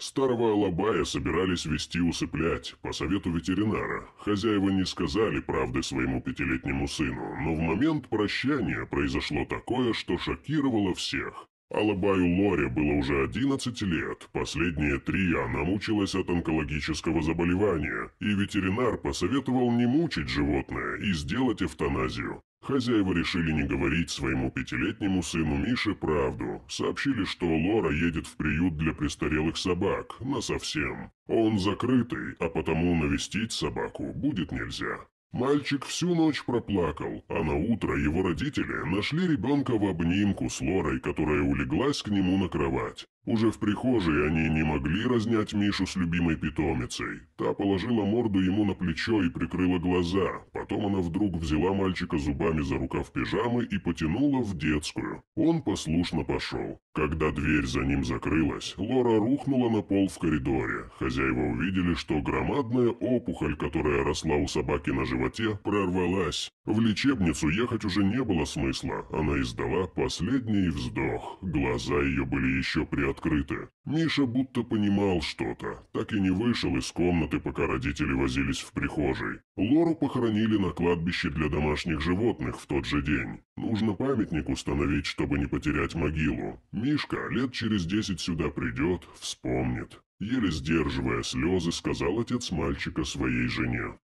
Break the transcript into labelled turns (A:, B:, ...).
A: Старого алабая собирались вести усыплять, по совету ветеринара. Хозяева не сказали правды своему пятилетнему сыну, но в момент прощания произошло такое, что шокировало всех. Алабаю Лоре было уже 11 лет, последние три она мучилась от онкологического заболевания, и ветеринар посоветовал не мучить животное и сделать эвтаназию. Хозяева решили не говорить своему пятилетнему сыну Мише правду. Сообщили, что Лора едет в приют для престарелых собак, насовсем. Он закрытый, а потому навестить собаку будет нельзя. Мальчик всю ночь проплакал, а на утро его родители нашли ребенка в обнимку с Лорой, которая улеглась к нему на кровать. Уже в прихожей они не могли разнять Мишу с любимой питомицей. Та положила морду ему на плечо и прикрыла глаза. Потом она вдруг взяла мальчика зубами за рукав пижамы и потянула в детскую. Он послушно пошел. Когда дверь за ним закрылась, Лора рухнула на пол в коридоре. Хозяева увидели, что громадная опухоль, которая росла у собаки на животе, прорвалась. В лечебницу ехать уже не было смысла. Она издала последний вздох. Глаза ее были еще приоткрыты открыто. Миша будто понимал что-то, так и не вышел из комнаты, пока родители возились в прихожей. Лору похоронили на кладбище для домашних животных в тот же день. Нужно памятник установить, чтобы не потерять могилу. Мишка лет через десять сюда придет, вспомнит. Еле сдерживая слезы, сказал отец мальчика своей жене.